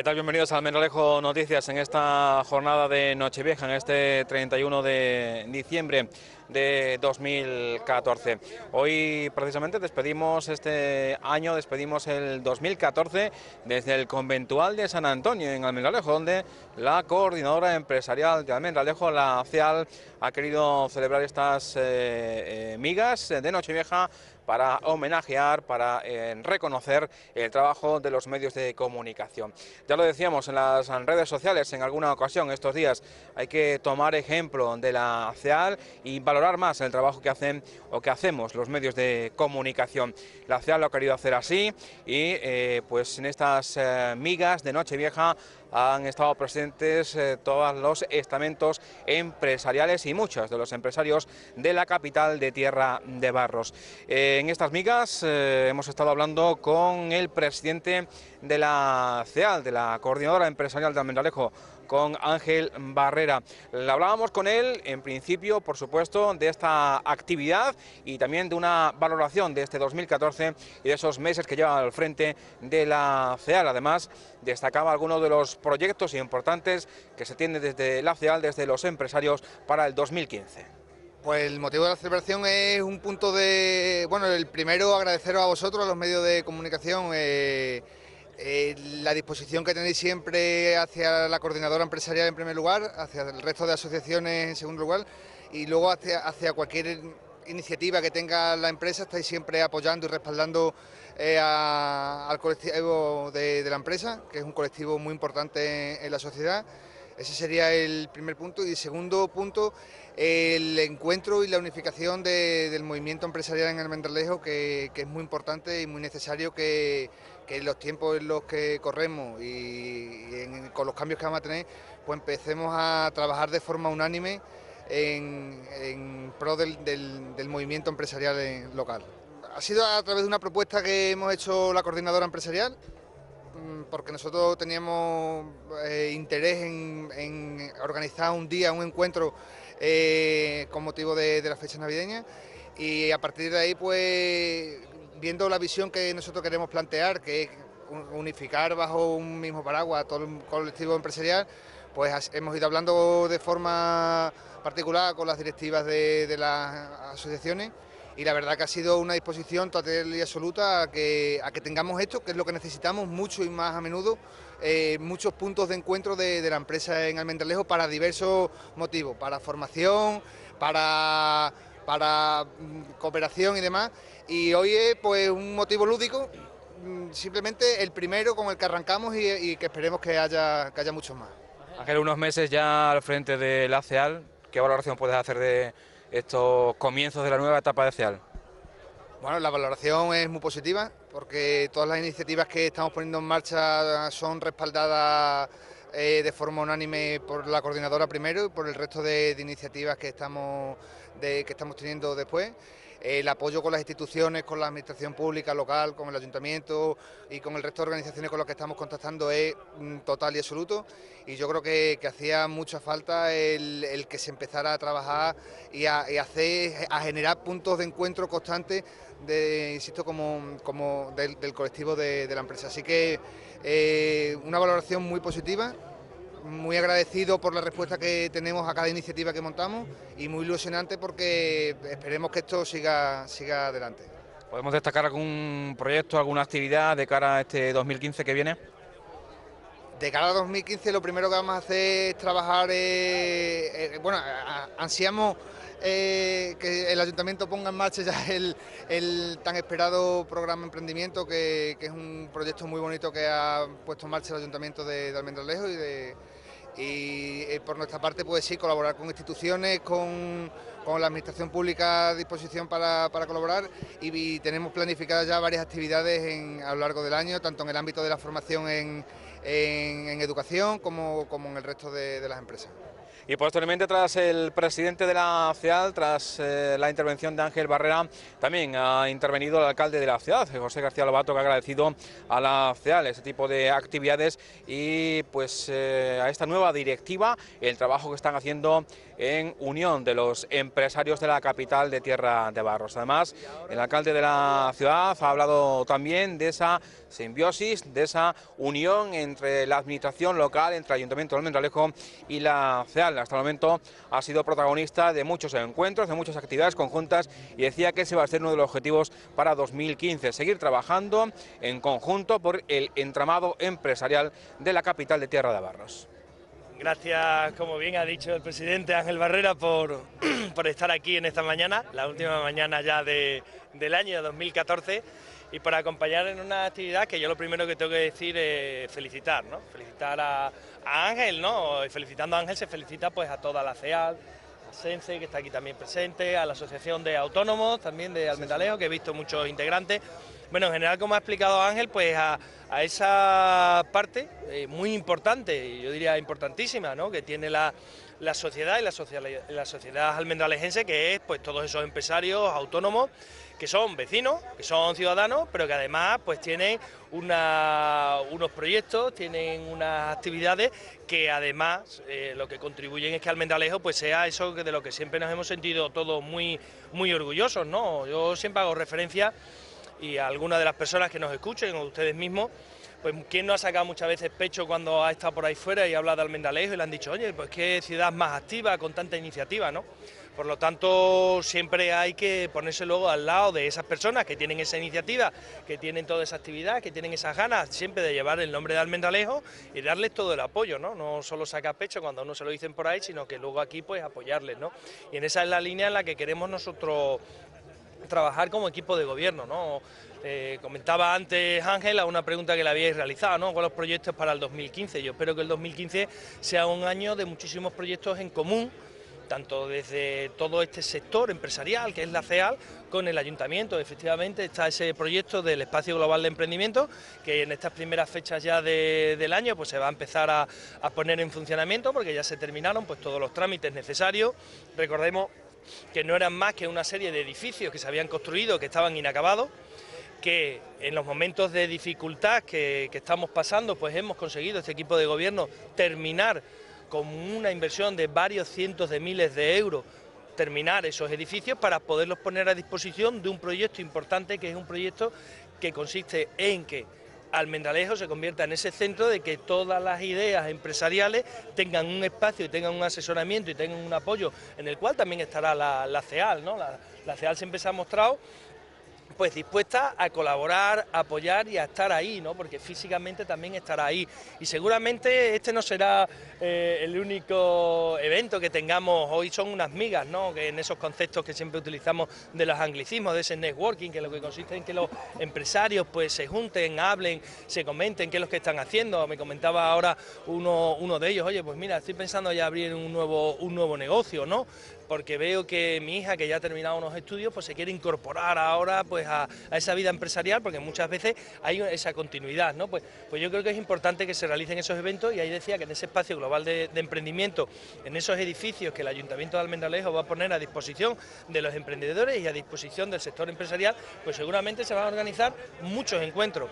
¿Qué tal? Bienvenidos a Almendralejo Noticias en esta jornada de Nochevieja, en este 31 de diciembre de 2014. Hoy precisamente despedimos este año, despedimos el 2014 desde el conventual de San Antonio en Almendralejo, donde la coordinadora empresarial de Almendralejo, la CEAL, ha querido celebrar estas eh, eh, migas de Nochevieja para homenajear, para eh, reconocer el trabajo de los medios de comunicación. Ya lo decíamos en las redes sociales en alguna ocasión estos días, hay que tomar ejemplo de la CEAL y valorar más el trabajo que hacen o que hacemos los medios de comunicación. La CEAL lo ha querido hacer así y eh, pues en estas eh, migas de Nochevieja han estado presentes eh, todos los estamentos empresariales y muchos de los empresarios de la capital de Tierra de Barros. Eh, en estas migas eh, hemos estado hablando con el presidente de la CEAL, de la Coordinadora Empresarial de Almendalejo con Ángel Barrera. hablábamos con él, en principio, por supuesto, de esta actividad y también de una valoración de este 2014 y de esos meses que lleva al frente de la CEAL. Además, destacaba algunos de los proyectos importantes que se tienen desde la CEAL, desde los empresarios, para el 2015. Pues el motivo de la celebración es un punto de, bueno, el primero agradeceros a vosotros, a los medios de comunicación, eh, eh, la disposición que tenéis siempre hacia la coordinadora empresarial en primer lugar, hacia el resto de asociaciones en segundo lugar y luego hacia, cualquier iniciativa que tenga la empresa, estáis siempre apoyando y respaldando eh, al colectivo de, la empresa, que es un colectivo muy importante en, la sociedad. Ese sería el primer punto. Y el segundo punto, el encuentro y la unificación del movimiento empresarial en el Mendelejo, que, que es muy importante y muy necesario que, que en los tiempos en los que corremos y, con los cambios que vamos a tener, pues empecemos a trabajar de forma unánime en, pro del, movimiento empresarial local. Ha sido a través de una propuesta que hemos hecho la coordinadora empresarial, mm, porque nosotros teníamos eh, interés en, organizar un día, un encuentro eh, con motivo de, de la fecha navideña y a partir de ahí pues viendo la visión que nosotros queremos plantear, que es unificar bajo un mismo paraguas todo el colectivo empresarial, pues hemos ido hablando de forma particular con las directivas de, las asociaciones y la verdad que ha sido una disposición total y absoluta a que, tengamos esto, que es lo que necesitamos mucho y más a menudo, eh, muchos puntos de encuentro de, de la empresa en Almendralejo para diversos motivos, para formación, para para mm, cooperación y demás. Y hoy es pues un motivo lúdico, mm, simplemente el primero con el que arrancamos y, que esperemos que haya, haya muchos más. Ángel, unos meses ya al frente de la CEAL... ¿qué valoración puedes hacer de estos comienzos de la nueva etapa de CEAL? Bueno, la valoración es muy positiva porque todas las iniciativas que estamos poniendo en marcha son respaldadas eh, de forma unánime por la coordinadora primero y por el resto de iniciativas que estamos de, que estamos teniendo después. Eh, el apoyo con las instituciones, con la administración pública local, con el ayuntamiento y con el resto de organizaciones con las que estamos contactando es mm, total y absoluto. Y yo creo que, hacía mucha falta el, que se empezara a trabajar y a, hacer, a generar puntos de encuentro constantes, de, insisto, como, como del, colectivo de, la empresa. Así que eh, una valoración muy positiva muy agradecido por la respuesta que tenemos a cada iniciativa que montamos y muy ilusionante porque esperemos que esto siga, siga adelante. ¿Podemos destacar algún proyecto, alguna actividad de cara a este 2015 que viene? De cara a 2015 lo primero que vamos a hacer es trabajar, eh, eh, bueno, ansiamos eh, que el ayuntamiento ponga en marcha ya el, tan esperado programa Emprendimiento, que, es un proyecto muy bonito que ha puesto en marcha el ayuntamiento de, Almendralejo y y eh, por nuestra parte pues sí, colaborar con instituciones, con, la administración pública a disposición para, colaborar y, tenemos planificadas ya varias actividades a lo largo del año, tanto en el ámbito de la formación en, educación como, en el resto de las empresas. Y posteriormente, tras el presidente de la CEAL, tras eh, la intervención de Ángel Barrera, también ha intervenido el alcalde de la ciudad, José García Lobato, que ha agradecido a la CEAL este tipo de actividades y pues eh, a esta nueva directiva el trabajo que están haciendo en unión de los empresarios de la capital de Tierra de Barros. Además, el alcalde de la ciudad ha hablado también de esa simbiosis, de esa unión entre la administración local, entre el Ayuntamiento de Almendralejo y la CEAL hasta el momento ha sido protagonista de muchos encuentros, de muchas actividades conjuntas y decía que ese va a ser uno de los objetivos para 2015, seguir trabajando en conjunto por el entramado empresarial de la capital de Tierra de Barros. Gracias, como bien ha dicho el presidente Ángel Barrera, por, por estar aquí en esta mañana, la última mañana ya del año 2014 y para acompañar en una actividad que yo lo primero que tengo que decir es felicitar, ¿no? Felicitar a, Ángel, ¿no? Y felicitando a Ángel se felicita pues a toda la CEAD... a Sense, que está aquí también presente, a la Asociación de Autónomos también de Almendalejo, que he visto muchos integrantes. Bueno, en general, como ha explicado Ángel, pues a, esa parte eh, muy importante, yo diría importantísima, ¿no? que tiene la, sociedad y la, la sociedad almendralejense, que es pues todos esos empresarios autónomos que son vecinos, que son ciudadanos, pero que además pues tienen unos proyectos, tienen unas actividades que además eh, lo que contribuyen es que Almendralejo pues sea eso de lo que siempre nos hemos sentido todos muy, muy orgullosos, ¿no? Yo siempre hago referencia y a algunas de las personas que nos escuchen o ustedes mismos pues quién no ha sacado muchas veces pecho cuando ha estado por ahí fuera y habla de Almendalejo y le han dicho, oye, pues qué ciudad más activa con tanta iniciativa, ¿no? Por lo tanto, siempre hay que ponerse luego al lado de esas personas que tienen esa iniciativa, que tienen toda esa actividad, que tienen esas ganas siempre de llevar el nombre de Almendalejo y darles todo el apoyo, ¿no? No solo sacar pecho cuando uno se lo dicen por ahí, sino que luego aquí pues apoyarles, ¿no? Y en esa es la línea en la que queremos nosotros trabajar como equipo de gobierno, ¿no? Eh, comentaba antes Ángel a una pregunta que le habíais realizado, ¿no? Los proyectos para el 2015? Yo espero que el 2015 sea un año de muchísimos proyectos en común tanto desde todo este sector empresarial que es la CEAL con el ayuntamiento. Efectivamente está ese proyecto del espacio global de emprendimiento que en estas primeras fechas ya del año pues se va a empezar a, poner en funcionamiento porque ya se terminaron pues todos los trámites necesarios. Recordemos que no eran más que una serie de edificios que se habían construido que estaban inacabados que en los momentos de dificultad que, estamos pasando, pues hemos conseguido este equipo de gobierno terminar con una inversión de varios cientos de miles de euros, terminar esos edificios para poderlos poner a disposición de un proyecto importante que es un proyecto que consiste en que Almendralejo se convierta en ese centro de que todas las ideas empresariales tengan un espacio y tengan un asesoramiento y tengan un apoyo en el cual también estará la, CEAL, ¿no? La, la CEAL siempre se ha mostrado pues dispuesta a colaborar, a apoyar y a estar ahí, ¿no? Porque físicamente también estará ahí. Y seguramente este no será eh, el único evento que tengamos hoy, son unas migas, ¿no? Que en esos conceptos que siempre utilizamos de los anglicismos, de ese networking, que lo que consiste en que los empresarios pues se junten, hablen, se comenten qué es lo que están haciendo. Me comentaba ahora uno, uno de ellos, oye, pues mira, estoy pensando ya abrir un nuevo, un nuevo negocio, ¿no? porque veo que mi hija, que ya ha terminado unos estudios, pues se quiere incorporar ahora pues a, esa vida empresarial, porque muchas veces hay esa continuidad, ¿no? Pues, pues yo creo que es importante que se realicen esos eventos y ahí decía que en ese espacio global de, de emprendimiento, en esos edificios que el Ayuntamiento de Almendalejo va a poner a disposición de los emprendedores y a disposición del sector empresarial, pues seguramente se van a organizar muchos encuentros.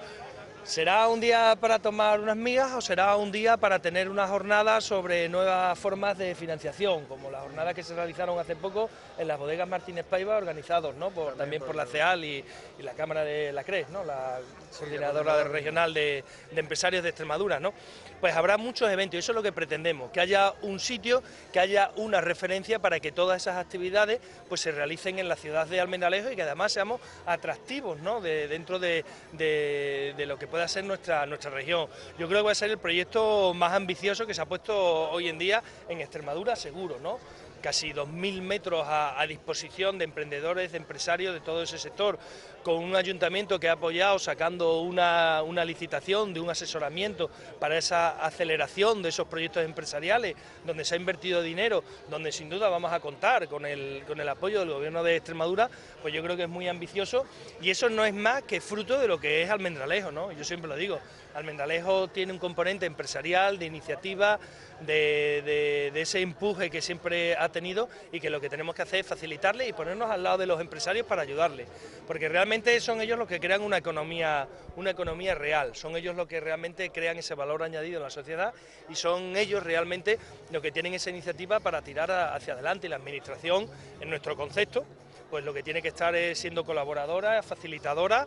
¿Será un día para tomar unas migas o será un día para tener una jornada sobre nuevas formas de financiación, como la jornada que se realizaron hace poco en las bodegas Martínez Paiva, organizados ¿no? también, por, la CEAL y, la Cámara de la CRES, ¿no? la Coordinadora Regional de, Empresarios de Extremadura? ¿no? Pues habrá muchos eventos y eso es lo que pretendemos, que haya un sitio, que haya una referencia para que todas esas actividades pues, se realicen en la ciudad de Almendralejo y que además seamos atractivos ¿no? de, dentro de, de lo que puede a ser nuestra, nuestra región. Yo creo que va a ser el proyecto más ambicioso que se ha puesto hoy en día en Extremadura, seguro, ¿no? casi 2.000 metros a, disposición de emprendedores, de empresarios de todo ese sector, con un ayuntamiento que ha apoyado sacando una, licitación de un asesoramiento para esa aceleración de esos proyectos empresariales, donde se ha invertido dinero, donde sin duda vamos a contar con el, con el apoyo del gobierno de Extremadura, pues yo creo que es muy ambicioso y eso no es más que fruto de lo que es Almendralejo, ¿no? Yo siempre lo digo, Almendralejo tiene un componente empresarial, de iniciativa, de, ese empuje que siempre ha tenido y que lo que tenemos que hacer es facilitarle y ponernos al lado de los empresarios para ayudarle, porque realmente son ellos los que crean una economía, una economía real, son ellos los que realmente crean ese valor añadido en la sociedad y son ellos realmente los que tienen esa iniciativa para tirar hacia adelante y la administración, en nuestro concepto, pues lo que tiene que estar es siendo colaboradora, facilitadora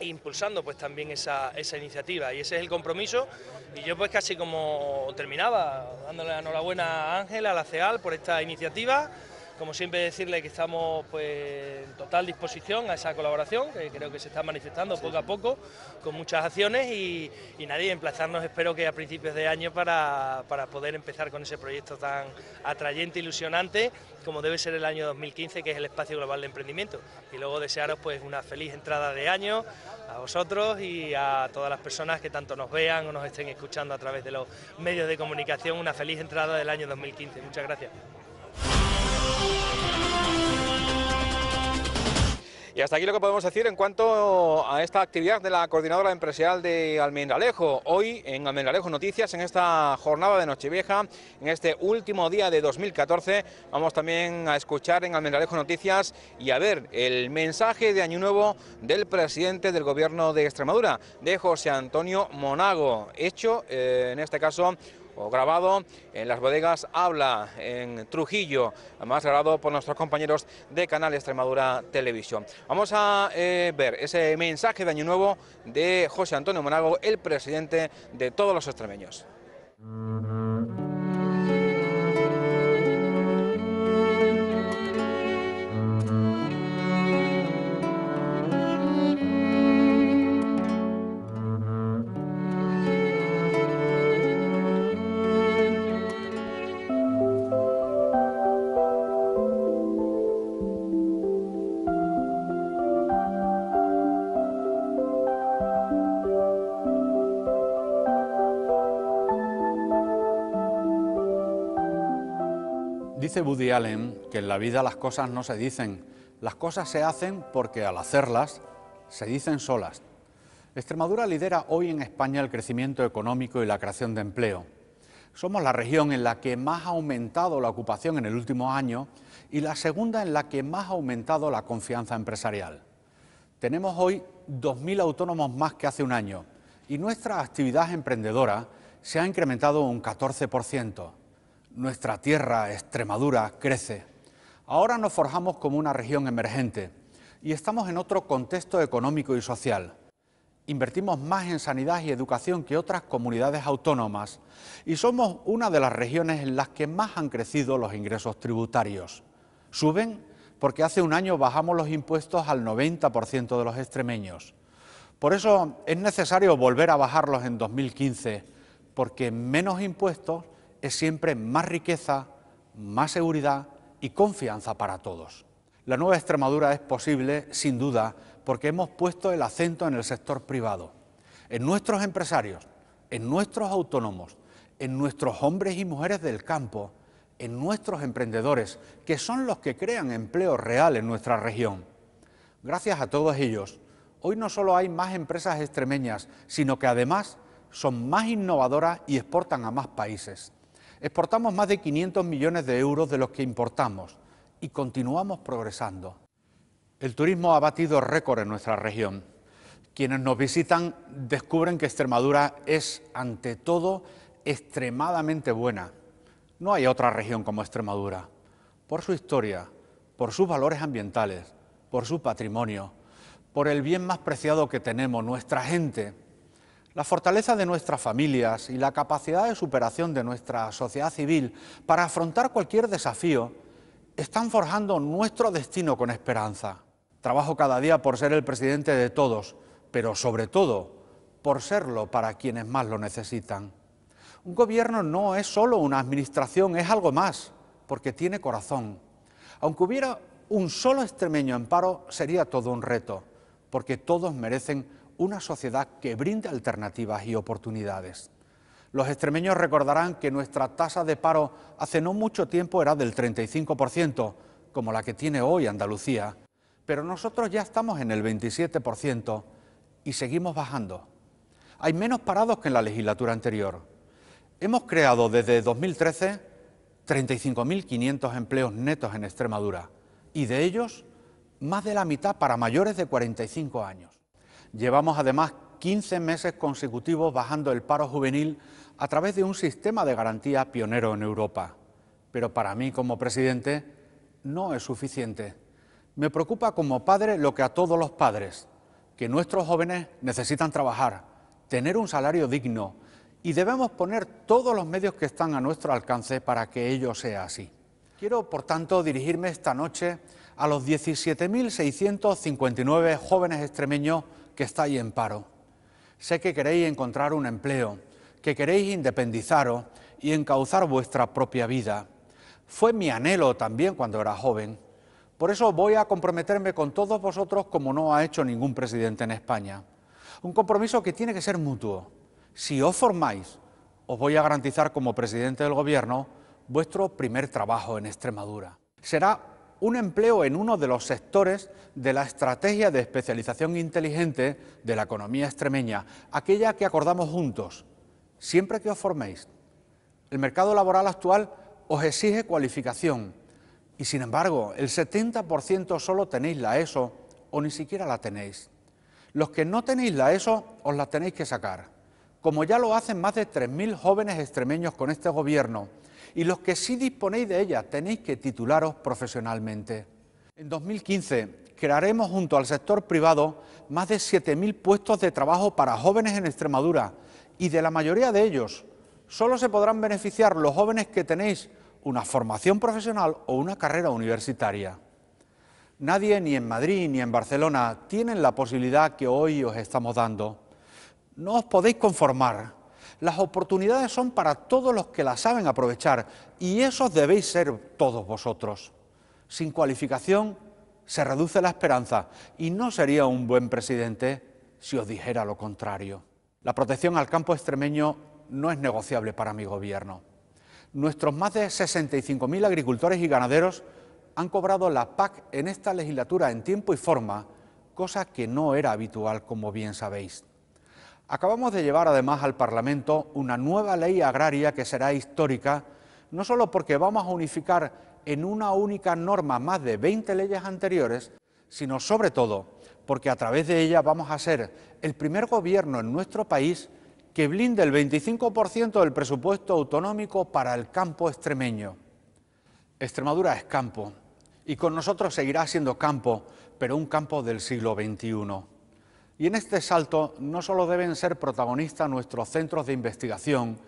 e impulsando pues también esa, esa, iniciativa y ese es el compromiso y yo pues casi como terminaba dándole la enhorabuena a Ángel, a la CEAL por esta iniciativa como siempre decirle que estamos pues, en total disposición a esa colaboración, que creo que se está manifestando poco a poco, con muchas acciones y, nadie, emplazarnos espero que a principios de año para, poder empezar con ese proyecto tan atrayente, ilusionante, como debe ser el año 2015, que es el Espacio Global de Emprendimiento. Y luego desearos pues una feliz entrada de año a vosotros y a todas las personas que tanto nos vean o nos estén escuchando a través de los medios de comunicación, una feliz entrada del año 2015. Muchas gracias. Y hasta aquí lo que podemos decir en cuanto a esta actividad de la coordinadora empresarial de Almendralejo. Hoy en Almendralejo Noticias, en esta jornada de Nochevieja, en este último día de 2014, vamos también a escuchar en Almendralejo Noticias y a ver el mensaje de Año Nuevo del presidente del gobierno de Extremadura, de José Antonio Monago, hecho eh, en este caso grabado en las bodegas Habla, en Trujillo, más grabado por nuestros compañeros de Canal Extremadura Televisión. Vamos a eh, ver ese mensaje de Año Nuevo de José Antonio Monago, el presidente de todos los extremeños. dice Woody Allen que en la vida las cosas no se dicen, las cosas se hacen porque al hacerlas se dicen solas. Extremadura lidera hoy en España el crecimiento económico y la creación de empleo. Somos la región en la que más ha aumentado la ocupación en el último año y la segunda en la que más ha aumentado la confianza empresarial. Tenemos hoy 2.000 autónomos más que hace un año y nuestra actividad emprendedora se ha incrementado un 14% nuestra tierra, Extremadura, crece. Ahora nos forjamos como una región emergente y estamos en otro contexto económico y social. Invertimos más en sanidad y educación que otras comunidades autónomas y somos una de las regiones en las que más han crecido los ingresos tributarios. Suben porque hace un año bajamos los impuestos al 90% de los extremeños. Por eso es necesario volver a bajarlos en 2015, porque menos impuestos es siempre más riqueza, más seguridad y confianza para todos. La nueva Extremadura es posible, sin duda, porque hemos puesto el acento en el sector privado, en nuestros empresarios, en nuestros autónomos, en nuestros hombres y mujeres del campo, en nuestros emprendedores, que son los que crean empleo real en nuestra región. Gracias a todos ellos, hoy no solo hay más empresas extremeñas, sino que además son más innovadoras y exportan a más países. Exportamos más de 500 millones de euros de los que importamos y continuamos progresando. El turismo ha batido récord en nuestra región. Quienes nos visitan descubren que Extremadura es, ante todo, extremadamente buena. No hay otra región como Extremadura. Por su historia, por sus valores ambientales, por su patrimonio, por el bien más preciado que tenemos, nuestra gente, la fortaleza de nuestras familias y la capacidad de superación de nuestra sociedad civil para afrontar cualquier desafío están forjando nuestro destino con esperanza. Trabajo cada día por ser el presidente de todos, pero sobre todo por serlo para quienes más lo necesitan. Un gobierno no es solo una administración, es algo más, porque tiene corazón. Aunque hubiera un solo extremeño en paro, sería todo un reto, porque todos merecen una sociedad que brinde alternativas y oportunidades. Los extremeños recordarán que nuestra tasa de paro hace no mucho tiempo era del 35%, como la que tiene hoy Andalucía, pero nosotros ya estamos en el 27% y seguimos bajando. Hay menos parados que en la legislatura anterior. Hemos creado desde 2013 35.500 empleos netos en Extremadura y de ellos más de la mitad para mayores de 45 años. Llevamos además 15 meses consecutivos bajando el paro juvenil a través de un sistema de garantía pionero en Europa. Pero para mí como presidente no es suficiente. Me preocupa como padre lo que a todos los padres, que nuestros jóvenes necesitan trabajar, tener un salario digno y debemos poner todos los medios que están a nuestro alcance para que ello sea así. Quiero, por tanto, dirigirme esta noche a los 17.659 jóvenes extremeños que estáis en paro. Sé que queréis encontrar un empleo, que queréis independizaros y encauzar vuestra propia vida. Fue mi anhelo también cuando era joven. Por eso voy a comprometerme con todos vosotros como no ha hecho ningún presidente en España. Un compromiso que tiene que ser mutuo. Si os formáis, os voy a garantizar como presidente del Gobierno vuestro primer trabajo en Extremadura. Será un empleo en uno de los sectores de la estrategia de especialización inteligente de la economía extremeña, aquella que acordamos juntos, siempre que os forméis. El mercado laboral actual os exige cualificación y, sin embargo, el 70% solo tenéis la ESO o ni siquiera la tenéis. Los que no tenéis la ESO os la tenéis que sacar, como ya lo hacen más de 3.000 jóvenes extremeños con este gobierno y los que sí disponéis de ellas tenéis que titularos profesionalmente. En 2015 crearemos junto al sector privado más de 7.000 puestos de trabajo para jóvenes en Extremadura y de la mayoría de ellos solo se podrán beneficiar los jóvenes que tenéis una formación profesional o una carrera universitaria. Nadie ni en Madrid ni en Barcelona tienen la posibilidad que hoy os estamos dando. No os podéis conformar, las oportunidades son para todos los que las saben aprovechar y esos debéis ser todos vosotros. Sin cualificación se reduce la esperanza y no sería un buen presidente si os dijera lo contrario. La protección al campo extremeño no es negociable para mi gobierno. Nuestros más de 65.000 agricultores y ganaderos han cobrado la PAC en esta legislatura en tiempo y forma, cosa que no era habitual, como bien sabéis. Acabamos de llevar además al Parlamento una nueva ley agraria que será histórica, no solo porque vamos a unificar en una única norma más de 20 leyes anteriores, sino sobre todo porque a través de ella vamos a ser el primer gobierno en nuestro país que blinde el 25% del presupuesto autonómico para el campo extremeño. Extremadura es campo y con nosotros seguirá siendo campo, pero un campo del siglo XXI. Y en este salto no solo deben ser protagonistas nuestros centros de investigación,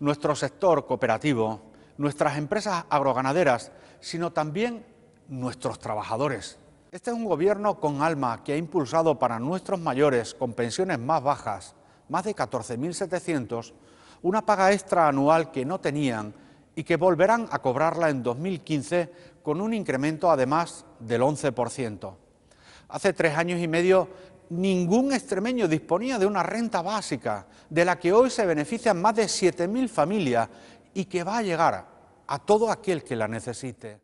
nuestro sector cooperativo, nuestras empresas agroganaderas, sino también nuestros trabajadores. Este es un gobierno con alma que ha impulsado para nuestros mayores con pensiones más bajas, más de 14.700, una paga extra anual que no tenían y que volverán a cobrarla en 2015 con un incremento además del 11%. Hace tres años y medio ningún extremeño disponía de una renta básica, de la que hoy se benefician más de 7.000 familias y que va a llegar a todo aquel que la necesite.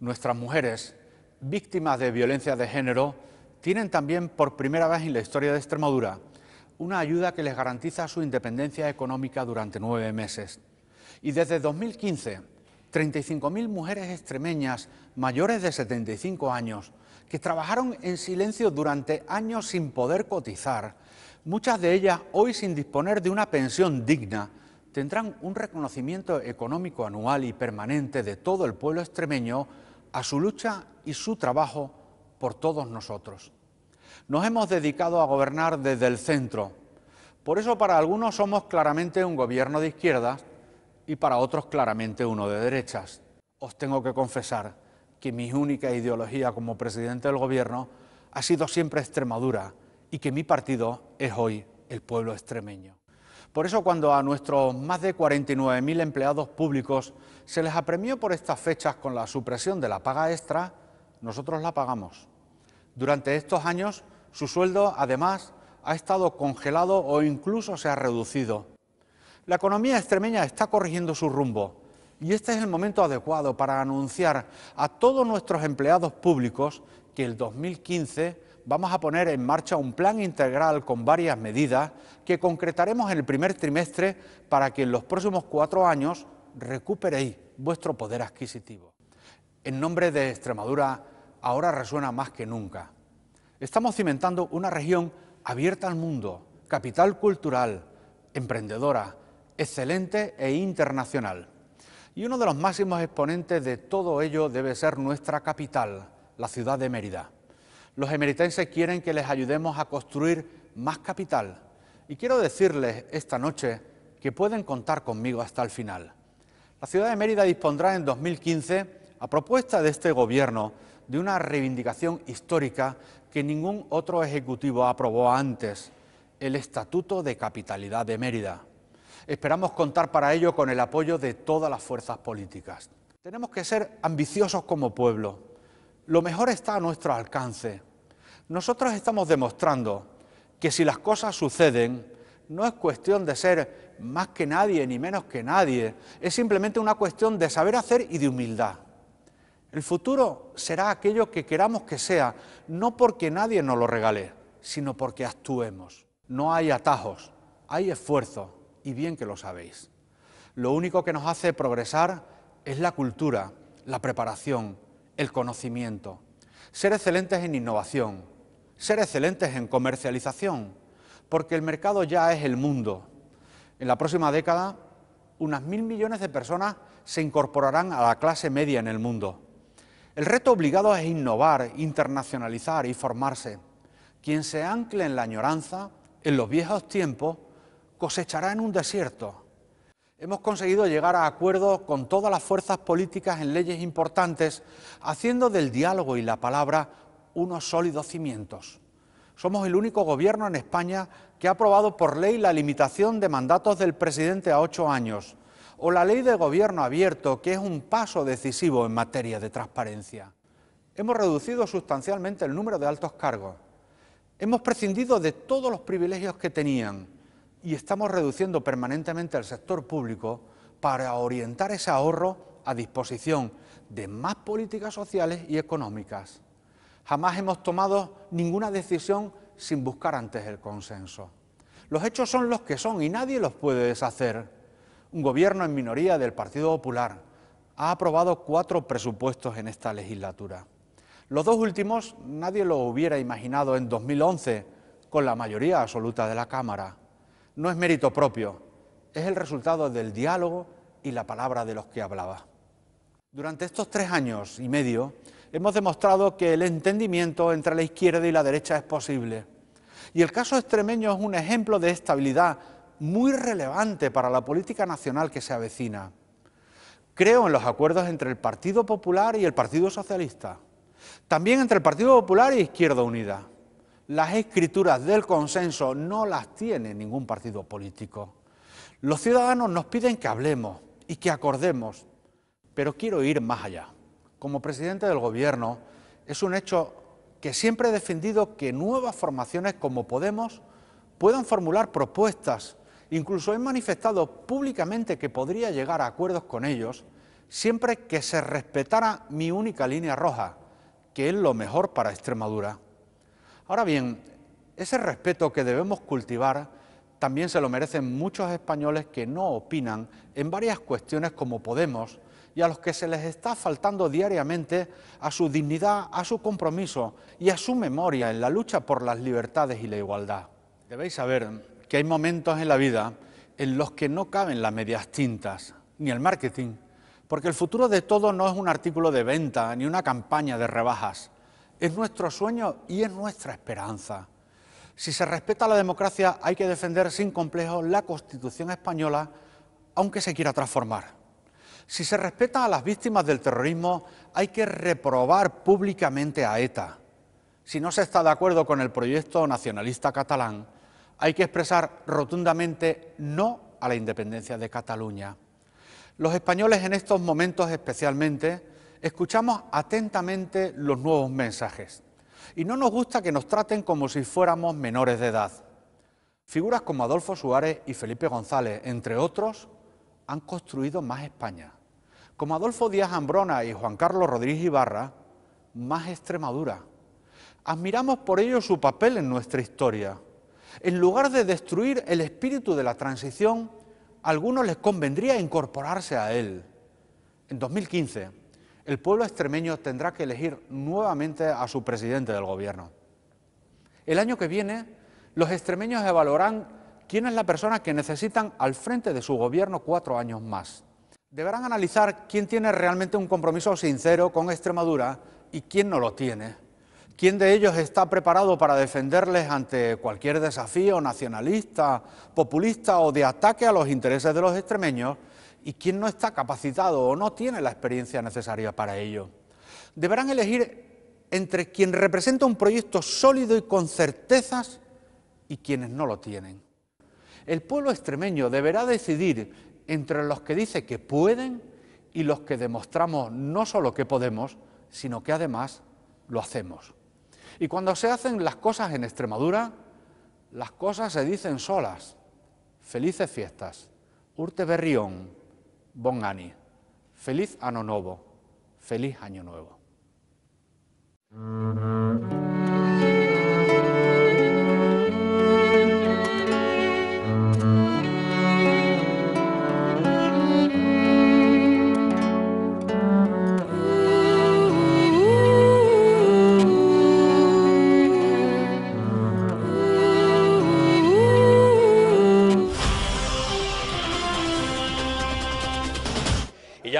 Nuestras mujeres, víctimas de violencia de género, tienen también por primera vez en la historia de Extremadura una ayuda que les garantiza su independencia económica durante nueve meses. Y desde 2015, 35.000 mujeres extremeñas mayores de 75 años que trabajaron en silencio durante años sin poder cotizar, muchas de ellas hoy sin disponer de una pensión digna, tendrán un reconocimiento económico anual y permanente de todo el pueblo extremeño a su lucha y su trabajo por todos nosotros. Nos hemos dedicado a gobernar desde el centro. Por eso para algunos somos claramente un gobierno de izquierdas y para otros claramente uno de derechas. Os tengo que confesar que mi única ideología como presidente del gobierno ha sido siempre Extremadura y que mi partido es hoy el pueblo extremeño. Por eso cuando a nuestros más de 49.000 empleados públicos se les apremió por estas fechas con la supresión de la paga extra, nosotros la pagamos. Durante estos años su sueldo, además, ha estado congelado o incluso se ha reducido. La economía extremeña está corrigiendo su rumbo y este es el momento adecuado para anunciar a todos nuestros empleados públicos que el 2015 vamos a poner en marcha un plan integral con varias medidas que concretaremos en el primer trimestre para que en los próximos cuatro años recuperéis vuestro poder adquisitivo. En nombre de Extremadura, ahora resuena más que nunca. Estamos cimentando una región abierta al mundo, capital cultural, emprendedora, excelente e internacional. Y uno de los máximos exponentes de todo ello debe ser nuestra capital, la ciudad de Mérida. Los emeritenses quieren que les ayudemos a construir más capital. Y quiero decirles esta noche que pueden contar conmigo hasta el final. La ciudad de Mérida dispondrá en 2015, a propuesta de este gobierno, de una reivindicación histórica que ningún otro ejecutivo aprobó antes, el Estatuto de Capitalidad de Mérida. Esperamos contar para ello con el apoyo de todas las fuerzas políticas. Tenemos que ser ambiciosos como pueblo. Lo mejor está a nuestro alcance. Nosotros estamos demostrando que si las cosas suceden, no es cuestión de ser más que nadie ni menos que nadie, es simplemente una cuestión de saber hacer y de humildad. El futuro será aquello que queramos que sea, no porque nadie nos lo regale, sino porque actuemos. No hay atajos, hay esfuerzo, y bien que lo sabéis. Lo único que nos hace progresar es la cultura, la preparación, el conocimiento, ser excelentes en innovación, ser excelentes en comercialización, porque el mercado ya es el mundo. En la próxima década, unas mil millones de personas se incorporarán a la clase media en el mundo. El reto obligado es innovar, internacionalizar y formarse. Quien se ancle en la añoranza, en los viejos tiempos, cosechará en un desierto. Hemos conseguido llegar a acuerdos con todas las fuerzas políticas en leyes importantes, haciendo del diálogo y la palabra unos sólidos cimientos. Somos el único gobierno en España que ha aprobado por ley la limitación de mandatos del presidente a ocho años, o la ley de gobierno abierto, que es un paso decisivo en materia de transparencia. Hemos reducido sustancialmente el número de altos cargos. Hemos prescindido de todos los privilegios que tenían y estamos reduciendo permanentemente el sector público para orientar ese ahorro a disposición de más políticas sociales y económicas. Jamás hemos tomado ninguna decisión sin buscar antes el consenso. Los hechos son los que son y nadie los puede deshacer. Un gobierno en minoría del Partido Popular ha aprobado cuatro presupuestos en esta legislatura. Los dos últimos nadie lo hubiera imaginado en 2011, con la mayoría absoluta de la Cámara no es mérito propio, es el resultado del diálogo y la palabra de los que hablaba. Durante estos tres años y medio hemos demostrado que el entendimiento entre la izquierda y la derecha es posible. Y el caso extremeño es un ejemplo de estabilidad muy relevante para la política nacional que se avecina. Creo en los acuerdos entre el Partido Popular y el Partido Socialista, también entre el Partido Popular y e Izquierda Unida las escrituras del consenso no las tiene ningún partido político. Los ciudadanos nos piden que hablemos y que acordemos, pero quiero ir más allá. Como presidente del Gobierno, es un hecho que siempre he defendido que nuevas formaciones como Podemos puedan formular propuestas. Incluso he manifestado públicamente que podría llegar a acuerdos con ellos siempre que se respetara mi única línea roja, que es lo mejor para Extremadura. Ahora bien, ese respeto que debemos cultivar también se lo merecen muchos españoles que no opinan en varias cuestiones como Podemos y a los que se les está faltando diariamente a su dignidad, a su compromiso y a su memoria en la lucha por las libertades y la igualdad. Debéis saber que hay momentos en la vida en los que no caben las medias tintas, ni el marketing, porque el futuro de todo no es un artículo de venta ni una campaña de rebajas es nuestro sueño y es nuestra esperanza. Si se respeta la democracia, hay que defender sin complejos la Constitución española, aunque se quiera transformar. Si se respeta a las víctimas del terrorismo, hay que reprobar públicamente a ETA. Si no se está de acuerdo con el proyecto nacionalista catalán, hay que expresar rotundamente no a la independencia de Cataluña. Los españoles en estos momentos especialmente escuchamos atentamente los nuevos mensajes y no nos gusta que nos traten como si fuéramos menores de edad. Figuras como Adolfo Suárez y Felipe González, entre otros, han construido más España. Como Adolfo Díaz Ambrona y Juan Carlos Rodríguez Ibarra, más Extremadura. Admiramos por ello su papel en nuestra historia. En lugar de destruir el espíritu de la transición, a algunos les convendría incorporarse a él. En 2015, el pueblo extremeño tendrá que elegir nuevamente a su presidente del gobierno. El año que viene, los extremeños evaluarán quién es la persona que necesitan al frente de su gobierno cuatro años más. Deberán analizar quién tiene realmente un compromiso sincero con Extremadura y quién no lo tiene. ¿Quién de ellos está preparado para defenderles ante cualquier desafío nacionalista, populista o de ataque a los intereses de los extremeños y quien no está capacitado o no tiene la experiencia necesaria para ello. Deberán elegir entre quien representa un proyecto sólido y con certezas y quienes no lo tienen. El pueblo extremeño deberá decidir entre los que dice que pueden y los que demostramos no solo que podemos, sino que además lo hacemos. Y cuando se hacen las cosas en Extremadura, las cosas se dicen solas. Felices fiestas. Urte Berrión. Bon Feliz Ano Nuevo. Feliz Año Nuevo.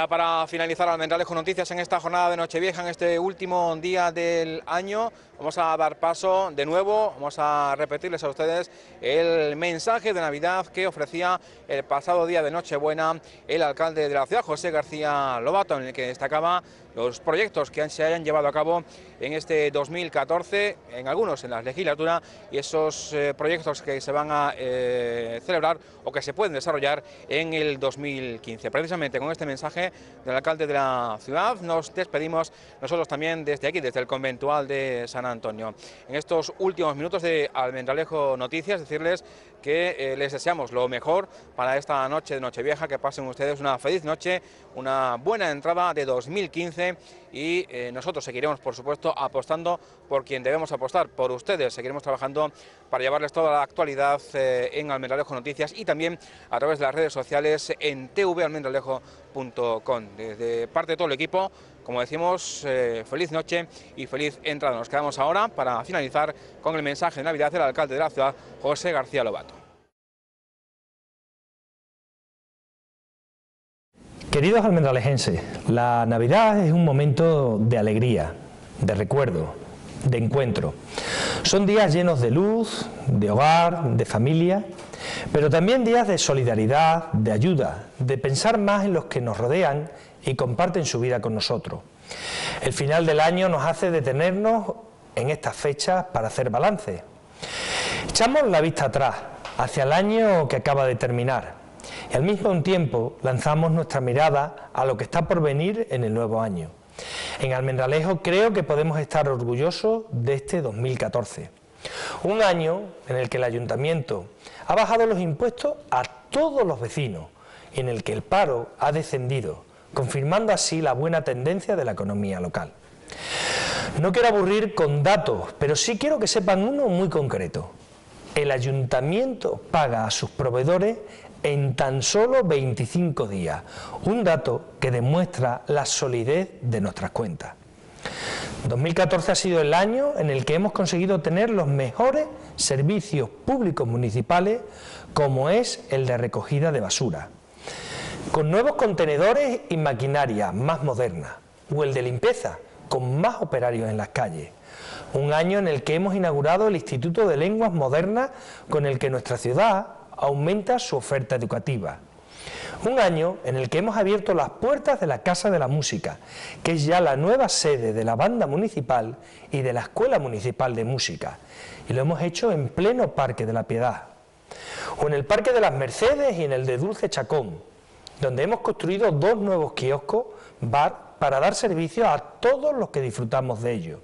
para finalizar, Almendrales con noticias en esta jornada de Nochevieja, en este último día del año, vamos a dar paso de nuevo, vamos a repetirles a ustedes el mensaje de Navidad que ofrecía el pasado día de Nochebuena el alcalde de la ciudad, José García Lobato, en el que destacaba los proyectos que se hayan llevado a cabo en este 2014, en algunos en la legislatura, y esos eh, proyectos que se van a eh, celebrar o que se pueden desarrollar en el 2015. Precisamente con este mensaje del alcalde de la ciudad nos despedimos nosotros también desde aquí, desde el conventual de San Antonio. En estos últimos minutos de Almendralejo Noticias, decirles que eh, les deseamos lo mejor para esta noche de Nochevieja, que pasen ustedes una feliz noche, una buena entrada de 2015 y eh, nosotros seguiremos, por supuesto, apostando por quien debemos apostar, por ustedes. Seguiremos trabajando para llevarles toda la actualidad eh, en Almendralejo Noticias y también a través de las redes sociales en tvalmendralejo.com. Desde parte de todo el equipo, como decimos, eh, feliz noche y feliz entrada. Nos quedamos ahora para finalizar con el mensaje de Navidad del alcalde de la ciudad, José García Lobato. Queridos almendralejenses, la Navidad es un momento de alegría, de recuerdo, de encuentro. Son días llenos de luz, de hogar, de familia, pero también días de solidaridad, de ayuda, de pensar más en los que nos rodean y comparten su vida con nosotros. El final del año nos hace detenernos en estas fechas para hacer balance. Echamos la vista atrás, hacia el año que acaba de terminar, y al mismo tiempo lanzamos nuestra mirada a lo que está por venir en el nuevo año. En Almendralejo creo que podemos estar orgullosos de este 2014. Un año en el que el ayuntamiento ha bajado los impuestos a todos los vecinos y en el que el paro ha descendido confirmando así la buena tendencia de la economía local. No quiero aburrir con datos, pero sí quiero que sepan uno muy concreto. El ayuntamiento paga a sus proveedores en tan solo 25 días, un dato que demuestra la solidez de nuestras cuentas. 2014 ha sido el año en el que hemos conseguido tener los mejores servicios públicos municipales como es el de recogida de basura con nuevos contenedores y maquinaria más moderna, o el de limpieza, con más operarios en las calles. Un año en el que hemos inaugurado el Instituto de Lenguas Modernas, con el que nuestra ciudad aumenta su oferta educativa. Un año en el que hemos abierto las puertas de la Casa de la Música, que es ya la nueva sede de la Banda Municipal y de la Escuela Municipal de Música, y lo hemos hecho en pleno Parque de la Piedad, o en el Parque de las Mercedes y en el de Dulce Chacón, donde hemos construido dos nuevos kioscos bar para dar servicio a todos los que disfrutamos de ello.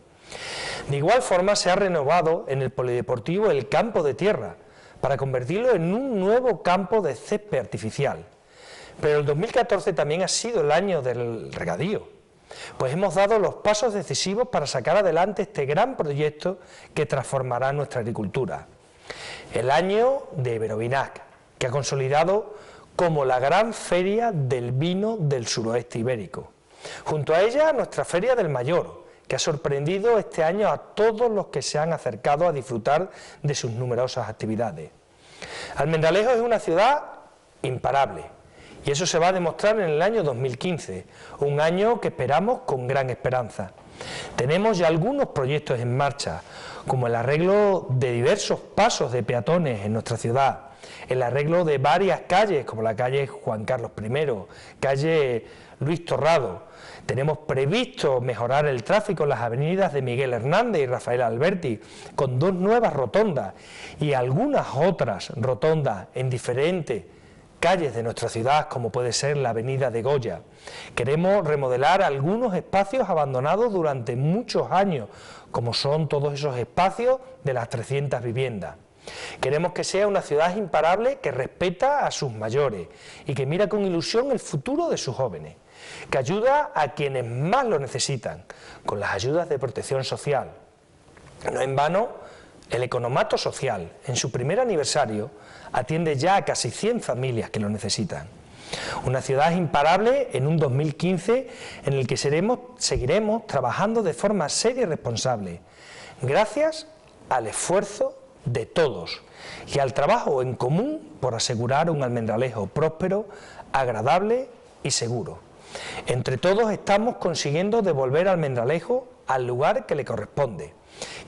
De igual forma se ha renovado en el polideportivo el campo de tierra para convertirlo en un nuevo campo de césped artificial. Pero el 2014 también ha sido el año del regadío, pues hemos dado los pasos decisivos para sacar adelante este gran proyecto que transformará nuestra agricultura. El año de Verovinac, que ha consolidado como la gran feria del vino del suroeste ibérico. Junto a ella, nuestra feria del mayor, que ha sorprendido este año a todos los que se han acercado a disfrutar de sus numerosas actividades. ...Almendalejo es una ciudad imparable, y eso se va a demostrar en el año 2015, un año que esperamos con gran esperanza. Tenemos ya algunos proyectos en marcha, como el arreglo de diversos pasos de peatones en nuestra ciudad, el arreglo de varias calles, como la calle Juan Carlos I, calle Luis Torrado. Tenemos previsto mejorar el tráfico en las avenidas de Miguel Hernández y Rafael Alberti, con dos nuevas rotondas y algunas otras rotondas en diferentes calles de nuestra ciudad, como puede ser la avenida de Goya. Queremos remodelar algunos espacios abandonados durante muchos años, como son todos esos espacios de las 300 viviendas. Queremos que sea una ciudad imparable que respeta a sus mayores y que mira con ilusión el futuro de sus jóvenes, que ayuda a quienes más lo necesitan con las ayudas de protección social. No en vano, el economato social, en su primer aniversario, atiende ya a casi 100 familias que lo necesitan. Una ciudad imparable en un 2015 en el que seguiremos trabajando de forma seria y responsable, gracias al esfuerzo de todos y al trabajo en común por asegurar un almendralejo próspero, agradable y seguro. Entre todos estamos consiguiendo devolver al almendralejo al lugar que le corresponde,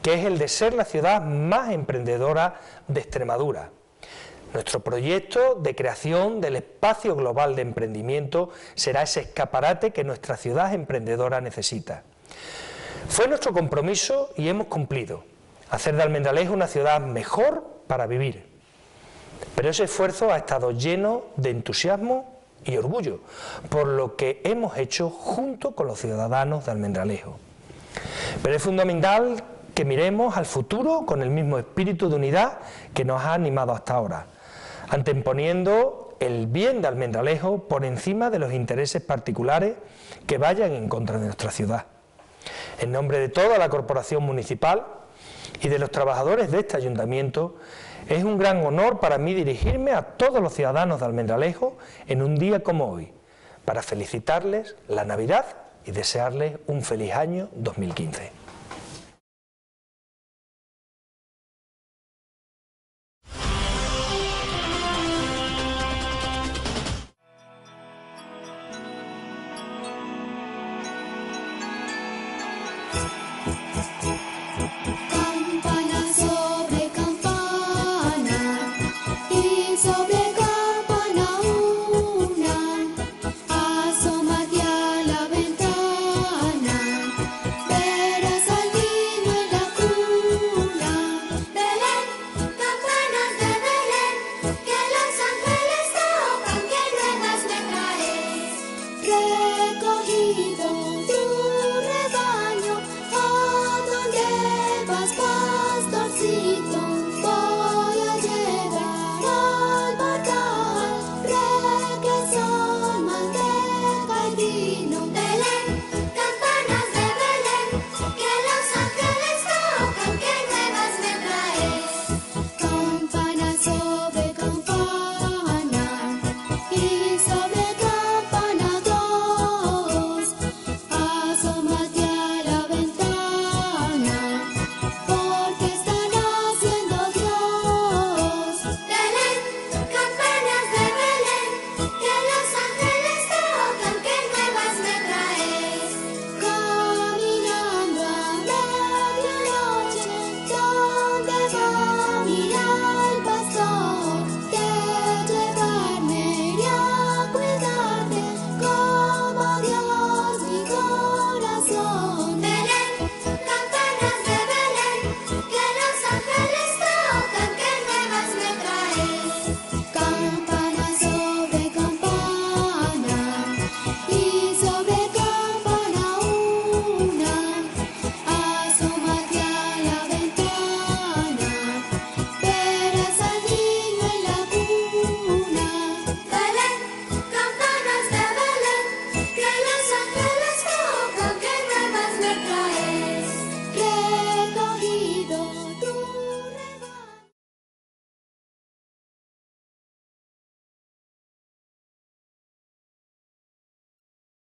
que es el de ser la ciudad más emprendedora de Extremadura. Nuestro proyecto de creación del espacio global de emprendimiento será ese escaparate que nuestra ciudad emprendedora necesita. Fue nuestro compromiso y hemos cumplido hacer de Almendralejo una ciudad mejor para vivir. Pero ese esfuerzo ha estado lleno de entusiasmo y orgullo por lo que hemos hecho junto con los ciudadanos de Almendralejo. Pero es fundamental que miremos al futuro con el mismo espíritu de unidad que nos ha animado hasta ahora, anteponiendo el bien de Almendralejo por encima de los intereses particulares que vayan en contra de nuestra ciudad. En nombre de toda la corporación municipal, y de los trabajadores de este ayuntamiento, es un gran honor para mí dirigirme a todos los ciudadanos de Almendralejo en un día como hoy, para felicitarles la Navidad y desearles un feliz año 2015.